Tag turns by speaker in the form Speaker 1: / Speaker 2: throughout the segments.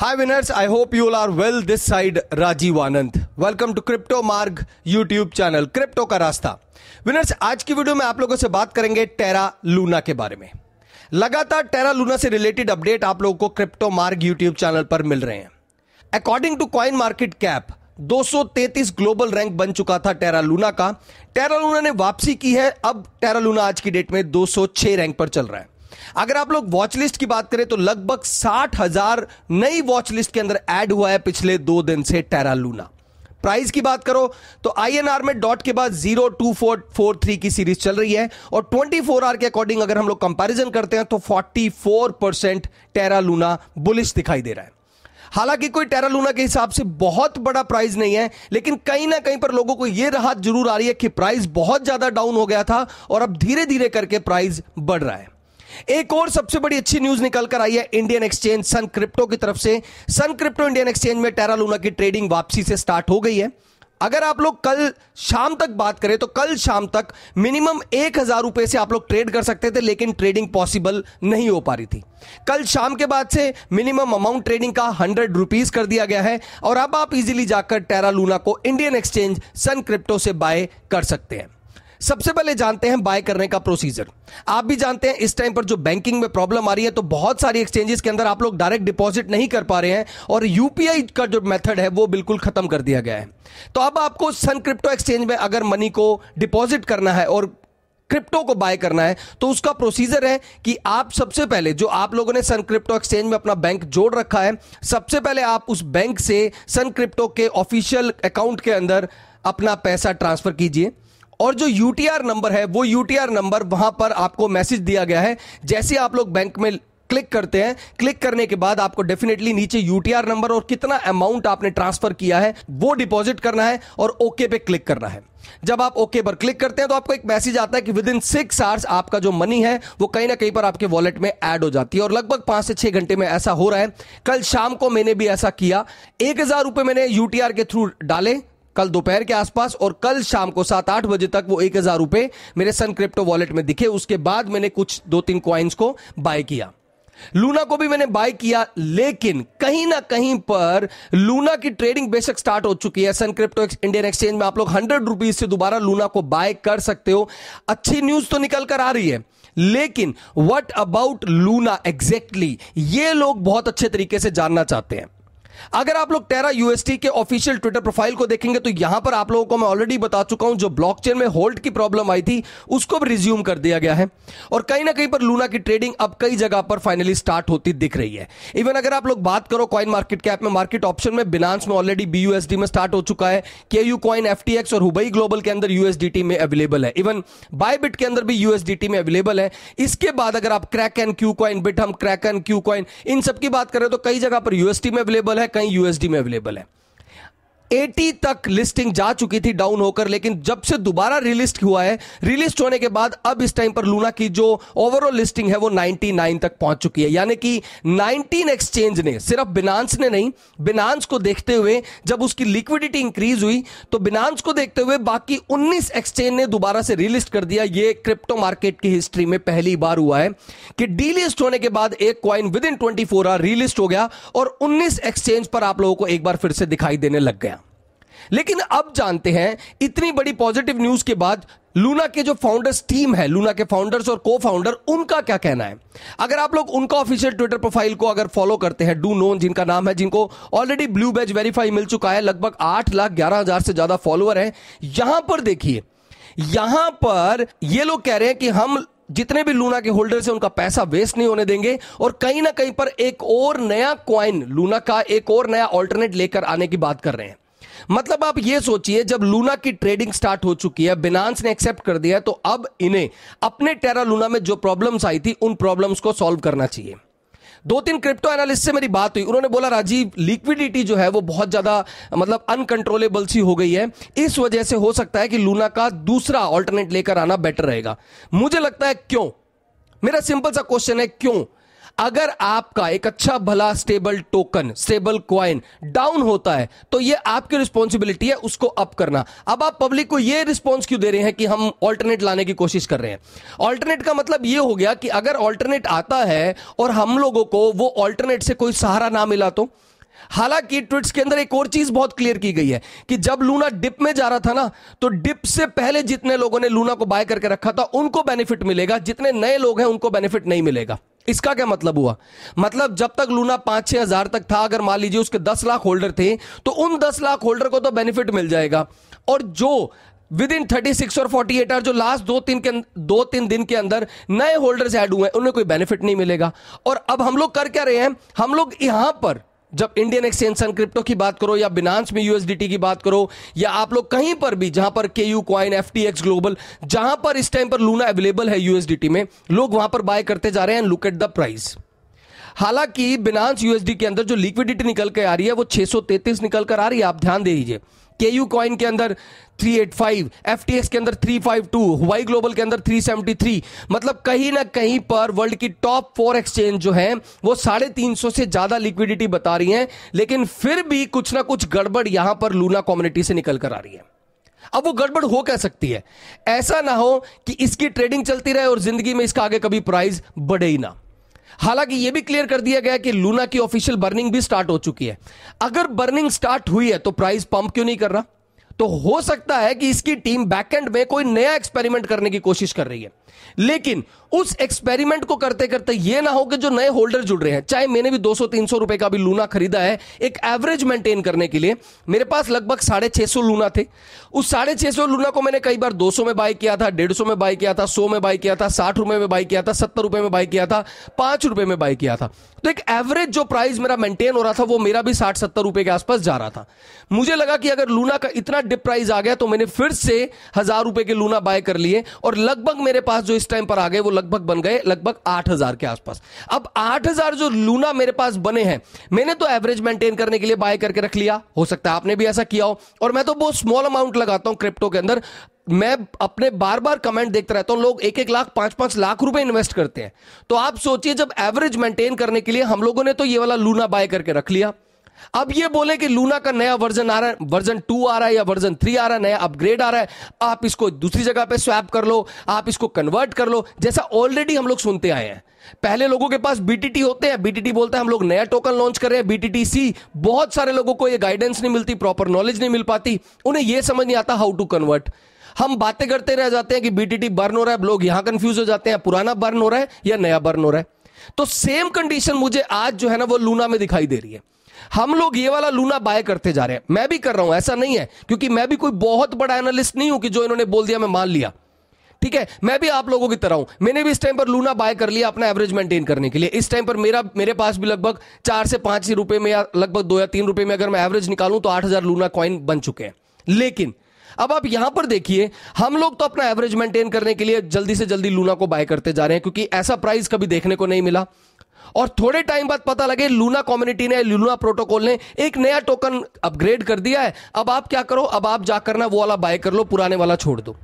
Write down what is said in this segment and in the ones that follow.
Speaker 1: Hi winners, I hope you all are well. This side Rajiv Anand. Welcome to Crypto Marg YouTube channel. Crypto का रास्ता winners आज की video में आप लोगों से बात करेंगे टेरा लूना के बारे में लगातार टेरा लूना से रिलेटेड अपडेट आप लोगों को क्रिप्टो मार्ग यूट्यूब चैनल पर मिल रहे हैं according to coin market cap 233 global rank बन चुका था टेरा लूना का टेरा लूना ने वापसी की है अब टेरा लूना आज की डेट में 206 रैंक पर चल रहा है अगर आप लोग वॉच लिस्ट की बात करें तो लगभग साठ हजार नई वॉच लिस्ट के अंदर ऐड हुआ है पिछले दो दिन से टेरा लूना प्राइस की बात करो तो आईएनआर में डॉट के बाद zero two four four three की सीरीज चल रही है और ट्वेंटी फोर आर के अकॉर्डिंग अगर हम लोग कंपैरिजन करते हैं तो forty four percent Terra Luna bullish दिखाई दे रहा है हालांकि कोई टेरा लूना के हिसाब से बहुत बड़ा प्राइस नहीं है लेकिन कहीं ना कहीं पर लोगों को यह राहत जरूर आ रही है कि प्राइस बहुत ज्यादा डाउन हो गया था और अब धीरे धीरे करके प्राइस बढ़ रहा है एक और सबसे बड़ी अच्छी न्यूज निकल कर आई है इंडियन एक्सचेंज सन क्रिप्टो की तरफ से सन क्रिप्टो इंडियन एक्सचेंज में टेरा लूना की ट्रेडिंग वापसी से स्टार्ट हो गई है अगर आप लोग कल शाम तक बात करें तो कल शाम तक मिनिमम एक हजार रुपए से आप लोग ट्रेड कर सकते थे लेकिन ट्रेडिंग पॉसिबल नहीं हो पा रही थी कल शाम के बाद से मिनिमम अमाउंट ट्रेडिंग का हंड्रेड रुपीज कर दिया गया है और अब आप इजीली जाकर टेरा लूना को इंडियन एक्सचेंज सन क्रिप्टो से बाय कर सकते हैं सबसे पहले जानते हैं बाय करने का प्रोसीजर आप भी जानते हैं इस टाइम पर जो बैंकिंग में प्रॉब्लम आ रही है तो बहुत सारी एक्सचेंजेस के अंदर आप लोग डायरेक्ट डिपॉजिट नहीं कर पा रहे हैं और यूपीआई का जो मेथड है वो बिल्कुल खत्म कर दिया गया है तो अब आपको सन क्रिप्टो एक्सचेंज में अगर मनी को डिपॉजिट करना है और क्रिप्टो को बाय करना है तो उसका प्रोसीजर है कि आप सबसे पहले जो आप लोगों ने सन क्रिप्टो एक्सचेंज में अपना बैंक जोड़ रखा है सबसे पहले आप उस बैंक से सन क्रिप्टो के ऑफिशियल अकाउंट के अंदर अपना पैसा ट्रांसफर कीजिए और जो यूटीआर नंबर है वो यूटीआर नंबर वहां पर आपको मैसेज दिया गया है जैसे आप लोग बैंक में क्लिक करते हैं क्लिक करने के बाद आपको डेफिनेटली नीचे यूटीआर नंबर और कितना अमाउंट आपने ट्रांसफर किया है वो डिपॉजिट करना है और ओके पे क्लिक करना है जब आप ओके पर क्लिक करते हैं तो आपको एक मैसेज आता है कि विद इन सिक्स आवर्स आपका जो मनी है वो कहीं ना कहीं पर आपके वॉलेट में ऐड हो जाती है और लगभग पांच से छह घंटे में ऐसा हो रहा है कल शाम को मैंने भी ऐसा किया एक हजार रुपए मैंने यूटीआर के थ्रू डाले कल दोपहर के आसपास और कल शाम को सात आठ बजे तक वो एक हजार रुपए मेरे सन क्रिप्टो वॉलेट में दिखे उसके बाद मैंने कुछ दो तीन क्वाइंस को बाय किया लूना को भी मैंने बाय किया लेकिन कहीं ना कहीं पर लूना की ट्रेडिंग बेशक स्टार्ट हो चुकी है सन क्रिप्टो इंडियन एक्सचेंज में आप लोग हंड्रेड रुपीज से दोबारा लूना को बाय कर सकते हो अच्छी न्यूज तो निकल कर आ रही है लेकिन व्हाट अबाउट लूना एग्जैक्टली ये लोग बहुत अच्छे तरीके से जानना चाहते हैं अगर आप लोग टेरा यूएसटी के ऑफिशियल ट्विटर प्रोफाइल को देखेंगे तो यहां पर आप लोगों को मैं ऑलरेडी बता चुका हूं जो ब्लॉकचेन में होल्ड की प्रॉब्लम आई थी उसको भी रिज्यूम कर दिया गया है और कहीं ना कहीं पर लूना की ट्रेडिंग अब कई जगह पर फाइनली स्टार्ट होती दिख रही है इवन अगर आप लोग बात करो कॉइन मार्केट कैप में मार्केट ऑप्शन में बिनांस में ऑलरेडी बीयूएसडी में स्टार्ट हो चुका है के यू कॉइन एफटीएक्स और हुबई ग्लोबल के अंदर यूएसडीटी में अवेलेबल है इवन बायबिट के अंदर भी यूएसडीटी में अवेलेबल है इसके बाद अगर आप Kraken KuCoin Bithumb Kraken KuCoin इन सब की बात करें तो कई जगह पर यूएसटी में अवेलेबल है है कहीं यूएसडी में अवेलेबल है 80 तक लिस्टिंग जा चुकी थी डाउन होकर लेकिन जब से दोबारा रिलिस्ट हुआ है रिलिस्ट होने के बाद अब इस टाइम पर लूना की जो ओवरऑल लिस्टिंग है वो 99 तक पहुंच चुकी है यानी कि 19 एक्सचेंज ने सिर्फ बिनांस ने नहीं बिनांस को देखते हुए जब उसकी लिक्विडिटी इंक्रीज हुई तो बिनांस को देखते हुए बाकी उन्नीस एक्सचेंज ने दोबारा से रिलिस्ट कर दिया ये क्रिप्टो मार्केट की हिस्ट्री में पहली बार हुआ है कि डीलिस्ट होने के बाद एक coin within twenty hour relist हो गया और उन्नीस एक्सचेंज पर आप लोगों को एक बार फिर से दिखाई देने लग गया लेकिन अब जानते हैं इतनी बड़ी पॉजिटिव न्यूज के बाद लूना के जो फाउंडर्स टीम है लूना के फाउंडर्स और को फाउंडर उनका क्या कहना है अगर आप लोग उनका ऑफिशियल ट्विटर प्रोफाइल को अगर फॉलो करते हैं डू नोन जिनका नाम है जिनको ऑलरेडी ब्लू बैज वेरीफाई मिल चुका है लगभग आठ लाख ग्यारह हजार से ज्यादा फॉलोअर है यहां पर देखिए यहां पर ये लोग कह रहे हैं कि हम जितने भी लूना के होल्डर से उनका पैसा वेस्ट नहीं होने देंगे और कहीं ना कहीं पर एक और नया क्वाइन लूना का एक और नया ऑल्टरनेट लेकर आने की बात कर रहे हैं मतलब आप ये सोचिए जब लूना की ट्रेडिंग स्टार्ट हो चुकी है बिनांस ने एक्सेप्ट कर दिया तो अब इन्हें अपने टेरा लूना में जो प्रॉब्लम्स आई थी उन प्रॉब्लम्स को सॉल्व करना चाहिए दो तीन क्रिप्टो एनालिस्ट से मेरी बात हुई उन्होंने बोला राजीव लिक्विडिटी जो है वो बहुत ज़्यादा मतलब अनकंट्रोलेबल सी हो गई है इस वजह से हो सकता है कि लूना का दूसरा ऑल्टरनेट लेकर आना बेटर रहेगा मुझे लगता है क्यों मेरा सिंपल सा क्वेश्चन है क्यों अगर आपका एक अच्छा भला stable token stable coin down होता है तो ये आपकी रिस्पॉन्सिबिलिटी है उसको अप करना अब आप पब्लिक को ये रिस्पॉन्स क्यों दे रहे हैं कि हम ऑल्टरनेट लाने की कोशिश कर रहे हैं ऑल्टरनेट का मतलब ये हो गया कि अगर ऑल्टरनेट आता है और हम लोगों को वो ऑल्टरनेट से कोई सहारा ना मिला तो हालांकि ट्वीट्स के अंदर एक और चीज बहुत क्लियर की गई है कि जब लूना डिप में जा रहा था ना तो डिप से पहले जितने लोगों ने लूना को बाय करके रखा था उनको बेनिफिट मिलेगा जितने नए लोग हैं उनको बेनिफिट नहीं मिलेगा इसका क्या मतलब हुआ मतलब जब तक लूना पांच छह हजार तक था अगर मान लीजिए उसके दस लाख होल्डर थे तो उन दस लाख होल्डर को तो बेनिफिट मिल जाएगा और जो विद इन थर्टी सिक्स और फोर्टी एट आर जो लास्ट दो तीन के अं-, दो तीन दिन के अंदर नए होल्डर्स ऐड हुए हैं उन्हें कोई बेनिफिट नहीं मिलेगा और अब हम लोग कर क्या रहे हैं हम लोग यहां पर जब इंडियन एक्सचेंज सन क्रिप्टो की बात करो या बिनांस में यूएसडीटी की बात करो या आप लोग कहीं पर भी जहां पर के यू क्वाइन एफ ग्लोबल जहां पर इस टाइम पर लूना अवेलेबल है यूएसडीटी में लोग वहां पर बाय करते जा रहे हैं लुक एट द प्राइस हालांकि बिनांस यूएसडी के अंदर जो लिक्विडिटी निकल के आ रही है वो 633 निकल कर आ रही है आप ध्यान दे दीजिए के यू कॉइन के अंदर 385 एस के अंदर 352 हुआई ग्लोबल के अंदर 373 मतलब कहीं ना कहीं पर वर्ल्ड की टॉप फोर एक्सचेंज जो है वो साढ़े तीन सौ से ज्यादा लिक्विडिटी बता रही हैं लेकिन फिर भी कुछ ना कुछ गड़बड़ यहां पर लूना कम्युनिटी से निकल कर आ रही है अब वो गड़बड़ हो कह सकती है ऐसा ना हो कि इसकी ट्रेडिंग चलती रहे और जिंदगी में इसका आगे कभी प्राइस बढ़े ही ना हालांकि यह भी क्लियर कर दिया गया कि लूना की ऑफिशियल बर्निंग भी स्टार्ट हो चुकी है अगर बर्निंग स्टार्ट हुई है तो प्राइस पंप क्यों नहीं कर रहा तो हो सकता है कि इसकी टीम बैकएंड में कोई नया एक्सपेरिमेंट करने की कोशिश कर रही है लेकिन उस एक्सपेरिमेंट को करते करते ये ना हो कि जो नए होल्डर जुड़ रहे हैं चाहे मैंने भी 200-300 रुपए का भी लूना खरीदा है एक एवरेज मेंटेन करने के लिए मेरे पास लगभग साढ़े छह सौ लूना थे उस साढ़े छह सौ लूना को मैंने कई बार 200 में बाय किया था 150 में बाय किया था 100 में बाय किया था साठ रुपए में बाय किया था सत्तर रुपए में बाय किया था पांच रुपए में बाय किया था तो एक एवरेज जो प्राइस मेरा मेंटेन हो रहा था वो मेरा भी साठ सत्तर रुपए के आसपास जा रहा था मुझे लगा कि अगर लूना का इतना डिप प्राइस आ गया तो मैंने फिर से हजार रुपए के लूना बाय कर लिए और लगभग मेरे पास जो इस टाइम पर आ गए वो लगभग बन गए लगभग आठ हजार के आसपास अब आठ हजार जो लूना मेरे पास बने हैं मैंने तो एवरेज मेंटेन करने के लिए बाय करके रख लिया हो सकता है आपने भी ऐसा किया हो और मैं तो बहुत स्मॉल अमाउंट लगाता हूं क्रिप्टो के अंदर मैं अपने बार बार कमेंट देखता रहता हूं लोग एक एक लाख पांच पांच लाख रुपए इन्वेस्ट करते हैं तो आप सोचिए जब एवरेज मेंटेन करने के लिए हम लोगों ने तो ये वाला लूना बाय करके रख लिया अब ये बोले कि लूना का नया वर्जन आ रहा है वर्जन टू आ रहा है या वर्जन थ्री आ रहा है नया अपग्रेड आ रहा है आप इसको दूसरी जगह पे स्वैप कर लो आप इसको कन्वर्ट कर लो जैसा ऑलरेडी हम लोग सुनते आए हैं पहले लोगों के पास बीटीटी होते हैं बीटीटी बोलते हैं हम लोग नया टोकन लॉन्च कर रहे हैं बीटीटी सी बहुत सारे लोगों को यह गाइडेंस नहीं मिलती प्रॉपर नॉलेज नहीं मिल पाती उन्हें यह समझ नहीं आता हाउ टू कन्वर्ट हम बातें करते रह जाते हैं कि बीटीटी बर्न हो रहा है लोग यहां कंफ्यूज हो जाते हैं पुराना बर्न हो रहा है या नया बर्न हो रहा है तो सेम कंडीशन मुझे आज जो है ना वो लूना में दिखाई दे रही है हम लोग ये वाला लूना बाय करते जा रहे हैं मैं भी कर रहा हूं ऐसा नहीं है क्योंकि मैं भी कोई बहुत बड़ा एनालिस्ट नहीं हूं कि जो इन्होंने बोल दिया मैं मान लिया ठीक है मैं भी आप लोगों की तरह हूं मैंने भी इस टाइम पर लूना बाय कर लिया अपना एवरेज मेंटेन करने के लिए इस टाइम पर मेरा मेरे पास भी लगभग चार से पांच रुपए में या लगभग दो या तीन रुपए में अगर मैं एवरेज निकालू तो आठ हजार लूना कॉइन बन चुके हैं लेकिन अब आप यहां पर देखिए हम लोग तो अपना एवरेज मेंटेन करने के लिए जल्दी से जल्दी लूना को बाय करते जा रहे हैं क्योंकि ऐसा प्राइस कभी देखने को नहीं मिला और थोड़े टाइम बाद पता लगे लूना कम्युनिटी ने लूना प्रोटोकॉल ने एक नया टोकन अपग्रेड कर दिया है अब आप क्या करो अब आप जाकर ना वो वाला बाय कर लो पुराने वाला छोड़ दो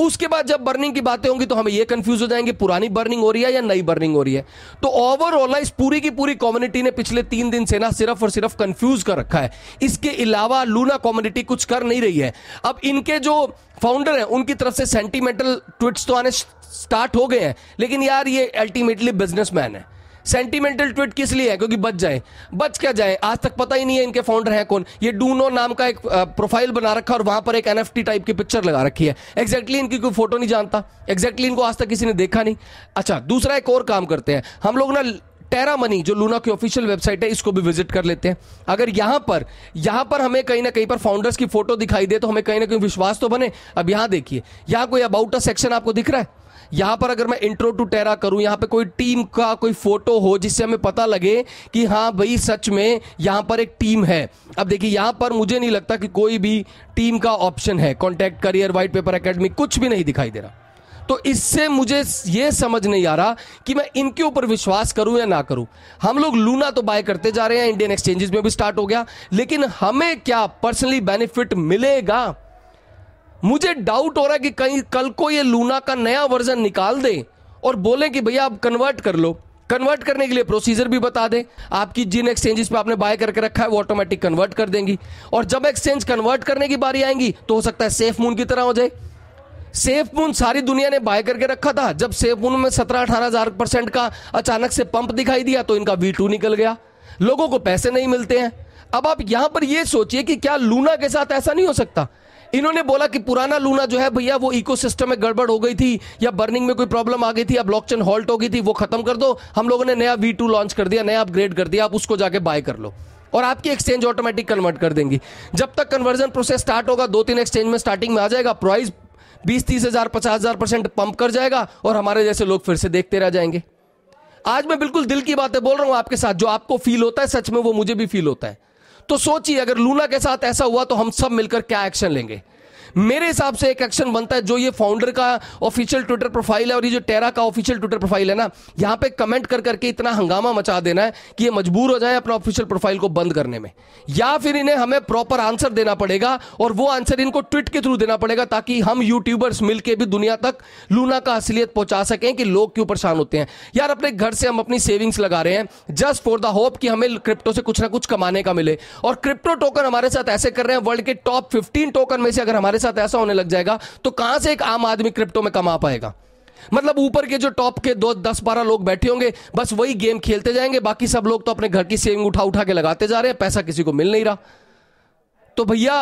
Speaker 1: उसके बाद जब बर्निंग की बातें होंगी तो हमें ये कंफ्यूज हो जाएंगे पुरानी बर्निंग हो रही है या नई बर्निंग हो रही है तो ओवरऑल इस पूरी की पूरी कम्युनिटी ने पिछले तीन दिन से ना सिर्फ और सिर्फ कंफ्यूज कर रखा है इसके अलावा लूना कम्युनिटी कुछ कर नहीं रही है अब इनके जो फाउंडर हैं उनकी तरफ से सेंटीमेंटल ट्विट्स तो आने स्टार्ट हो गए हैं लेकिन यार ये अल्टीमेटली बिजनेसमैन है सेंटीमेंटल ट्वीट किस लिए है क्योंकि बच जाए बच क्या जाए आज तक पता ही नहीं है इनके फाउंडर है कौन ये डूनो नाम का एक प्रोफाइल बना रखा और वहां पर एक एन टाइप की पिक्चर लगा रखी है एग्जैक्टली exactly इनकी कोई फोटो नहीं जानता एग्जैक्टली exactly इनको आज तक किसी ने देखा नहीं अच्छा दूसरा एक और काम करते हैं हम लोग ना टेरा मनी जो लूना की ऑफिशियल वेबसाइट है इसको भी विजिट कर लेते हैं अगर यहां पर यहां पर हमें कहीं ना कहीं पर फाउंडर्स की फोटो दिखाई दे तो हमें कहीं ना कहीं विश्वास तो बने अब यहां देखिए यहां कोई अबाउट अ सेक्शन आपको दिख रहा है यहां पर अगर मैं इंट्रो टू टेरा करूं यहां पे कोई टीम का कोई फोटो हो जिससे हमें पता लगे कि हाँ भाई सच में यहां पर एक टीम है अब देखिए यहां पर मुझे नहीं लगता कि कोई भी टीम का ऑप्शन है contact career white paper academy कुछ भी नहीं दिखाई दे रहा तो इससे मुझे ये समझ नहीं आ रहा कि मैं इनके ऊपर विश्वास करूं या ना करूं हम लोग लूना तो बाय करते जा रहे हैं इंडियन एक्सचेंजेस में भी स्टार्ट हो गया लेकिन हमें क्या पर्सनली बेनिफिट मिलेगा मुझे डाउट हो रहा है कि कहीं कल को ये लूना का नया वर्जन निकाल दे और बोले कि भैया आप कन्वर्ट कर लो कन्वर्ट करने के लिए प्रोसीजर भी बता दें आपकी जिन एक्सचेंजेस पे आपने बाय करके रखा है वो ऑटोमेटिक कन्वर्ट कर देंगी और जब एक्सचेंज कन्वर्ट करने की बारी आएंगी तो हो सकता है सेफ मून की तरह हो जाए सेफ मून सारी दुनिया ने बाय करके रखा था जब सेफ मून में सत्रह अठारह हजार परसेंट का अचानक से पंप दिखाई दिया तो इनका वी टू निकल गया लोगों को पैसे नहीं मिलते हैं अब आप यहां पर यह सोचिए कि क्या लूना के साथ ऐसा नहीं हो सकता इन्होंने बोला कि पुराना लूना जो है भैया वो इकोसिस्टम में गड़बड़ हो गई थी या बर्निंग में कोई प्रॉब्लम आ गई थी या ब्लॉकचेन हॉल्ट हो गई थी वो खत्म कर दो हम लोगों ने नया वी टू लॉन्च कर दिया नया अपग्रेड कर दिया आप उसको जाके बाय कर लो और आपकी एक्सचेंज ऑटोमेटिक कन्वर्ट कर देंगी जब तक कन्वर्जन प्रोसेस स्टार्ट होगा दो तीन एक्सचेंज में स्टार्टिंग में आ जाएगा प्राइस बीस तीस हजार पचास हजार परसेंट पंप कर जाएगा और हमारे जैसे लोग फिर से देखते रह जाएंगे आज मैं बिल्कुल दिल की बातें बोल रहा हूं आपके साथ जो आपको फील होता है सच में वो मुझे भी फील होता है तो सोचिए अगर लूना के साथ ऐसा हुआ तो हम सब मिलकर क्या एक्शन लेंगे मेरे हिसाब से एक एक्शन बनता है जो ये फाउंडर का ऑफिशियल ट्विटर प्रोफाइल है और ये जो टेरा का ऑफिशियल ट्विटर प्रोफाइल है ना यहाँ पे कमेंट कर करके इतना हंगामा मचा देना है कि ये मजबूर हो जाए अपना ऑफिशियल प्रोफाइल को बंद करने में या फिर इन्हें हमें प्रॉपर आंसर देना पड़ेगा और वो आंसर इनको ट्विट के थ्रू देना पड़ेगा ताकि हम यूट्यूबर्स मिलकर भी दुनिया तक लूना का असलियत पहुंचा सकें कि लोग क्यों परेशान होते हैं यार अपने घर से हम अपनी सेविंग्स लगा रहे हैं जस्ट फॉर द होप कि हमें क्रिप्टो से कुछ ना कुछ कमाने का मिले और क्रिप्टो टोकन हमारे साथ ऐसे कर रहे हैं वर्ल्ड के टॉप फिफ्टीन टोकन में से अगर हमारे साथ साथ ऐसा होने लग जाएगा तो कहां से एक आम आदमी क्रिप्टो में कमा पाएगा मतलब ऊपर के जो टॉप के दो दस बारह लोग बैठे होंगे बस वही गेम खेलते जाएंगे बाकी सब लोग तो अपने घर की सेविंग उठा उठा के लगाते जा रहे हैं पैसा किसी को मिल नहीं रहा तो भैया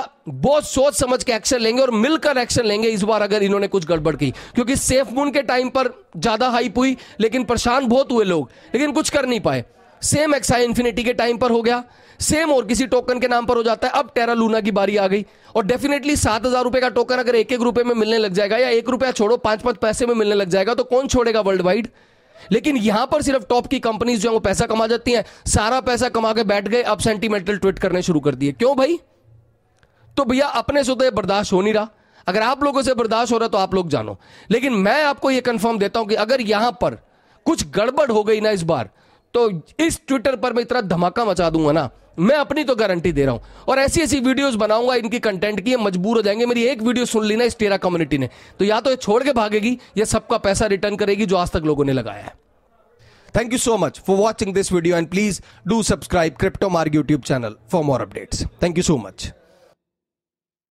Speaker 1: बहुत सोच समझ के एक्शन लेंगे और मिलकर एक्शन लेंगे इस बार अगर इन्होंने कुछ गड़बड़ की क्योंकि सेफ मून के टाइम पर ज्यादा हाइप हुई लेकिन परेशान बहुत हुए लोग लेकिन कुछ कर नहीं पाए सेम एक्साई इन्फिनिटी के टाइम पर हो गया सेम और किसी टोकन के नाम पर हो जाता है अब टेरा लूना की बारी आ गई और डेफिनेटली सात हजार रुपए का टोकन अगर एक एक रुपए में मिलने लग जाएगा या एक रुपया छोड़ो पांच पांच पैसे में मिलने लग जाएगा तो कौन छोड़ेगा वर्ल्ड वाइड लेकिन यहां पर सिर्फ टॉप की कंपनीज जो है वो पैसा कमा जाती हैं सारा पैसा कमा के बैठ गए अब सेंटीमेंटल ट्वीट करने शुरू कर दिए क्यों भाई तो भैया अपने से तो बर्दाश्त हो नहीं रहा अगर आप लोगों से बर्दाश्त हो रहा तो आप लोग जानो लेकिन मैं आपको यह कंफर्म देता हूं कि अगर यहां पर कुछ गड़बड़ हो गई ना इस बार तो इस ट्विटर पर मैं इतना धमाका मचा दूंगा ना मैं अपनी तो गारंटी दे रहा हूं और ऐसी ऐसी वीडियोस बनाऊंगा इनकी कंटेंट की मजबूर हो जाएंगे मेरी एक वीडियो सुन ली ना इस टेरा कम्युनिटी ने तो या तो ये छोड़ के भागेगी या सबका पैसा रिटर्न करेगी जो आज तक लोगों ने लगाया है thank you so much for watching this video and please do subscribe crypto Marg YouTube channel for more updates thank you so much